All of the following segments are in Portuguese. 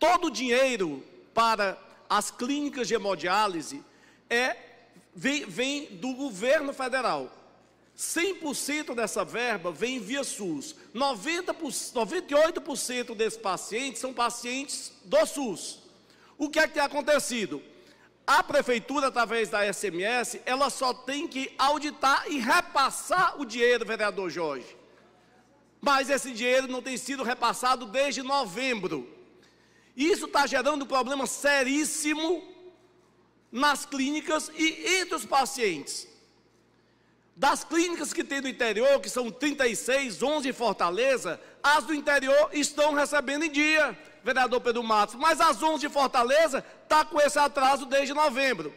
Todo o dinheiro para as clínicas de hemodiálise é, vem, vem do governo federal. 100% dessa verba vem via SUS. 90%, 98% desses pacientes são pacientes do SUS. O que é que tem acontecido? A prefeitura, através da SMS, ela só tem que auditar e repassar o dinheiro, vereador Jorge. Mas esse dinheiro não tem sido repassado desde novembro. Isso está gerando um problema seríssimo nas clínicas e entre os pacientes. Das clínicas que tem no interior, que são 36, 11 em Fortaleza, as do interior estão recebendo em dia, vereador Pedro Matos. Mas as 11 de Fortaleza está com esse atraso desde novembro.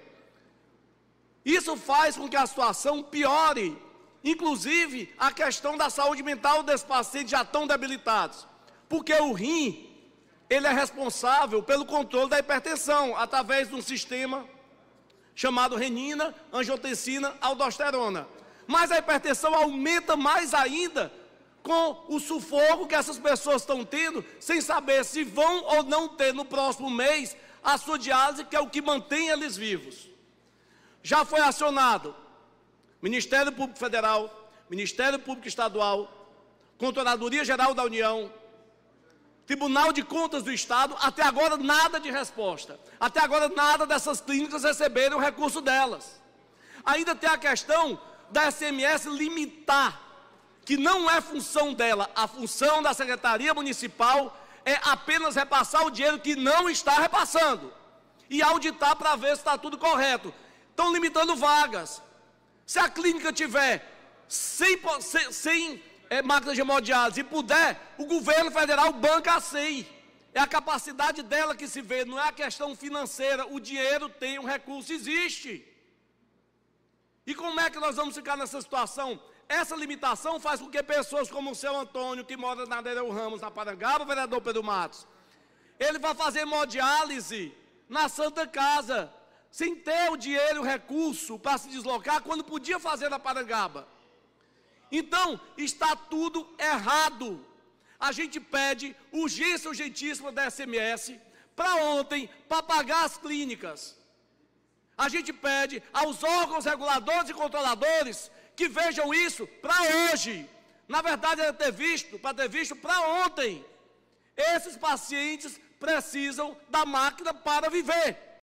Isso faz com que a situação piore, inclusive a questão da saúde mental desses pacientes já tão debilitados. Porque o rim ele é responsável pelo controle da hipertensão através de um sistema chamado renina, angiotensina, aldosterona. Mas a hipertensão aumenta mais ainda com o sufoco que essas pessoas estão tendo, sem saber se vão ou não ter no próximo mês a sua diálise, que é o que mantém eles vivos. Já foi acionado Ministério Público Federal, Ministério Público Estadual, Controladoria Geral da União, Tribunal de Contas do Estado, até agora nada de resposta. Até agora nada dessas clínicas receberam o recurso delas. Ainda tem a questão da SMS limitar, que não é função dela, a função da Secretaria Municipal é apenas repassar o dinheiro que não está repassando e auditar para ver se está tudo correto. Estão limitando vagas. Se a clínica tiver 100, é, máquinas de hemodiálise e puder, o governo federal banca a assim. CEI. É a capacidade dela que se vê, não é a questão financeira. O dinheiro tem, um recurso existe. E como é que nós vamos ficar nessa situação? Essa limitação faz com que pessoas como o seu Antônio, que mora na Adereu Ramos, na Parangaba, vereador Pedro Matos, ele vai fazer hemodiálise na Santa Casa, sem ter o dinheiro, o recurso para se deslocar, quando podia fazer na Parangaba. Então, está tudo errado. A gente pede urgência urgentíssima da SMS para ontem, para pagar as clínicas. A gente pede aos órgãos reguladores e controladores que vejam isso para hoje. Na verdade, era ter visto, para ter visto para ontem. Esses pacientes precisam da máquina para viver.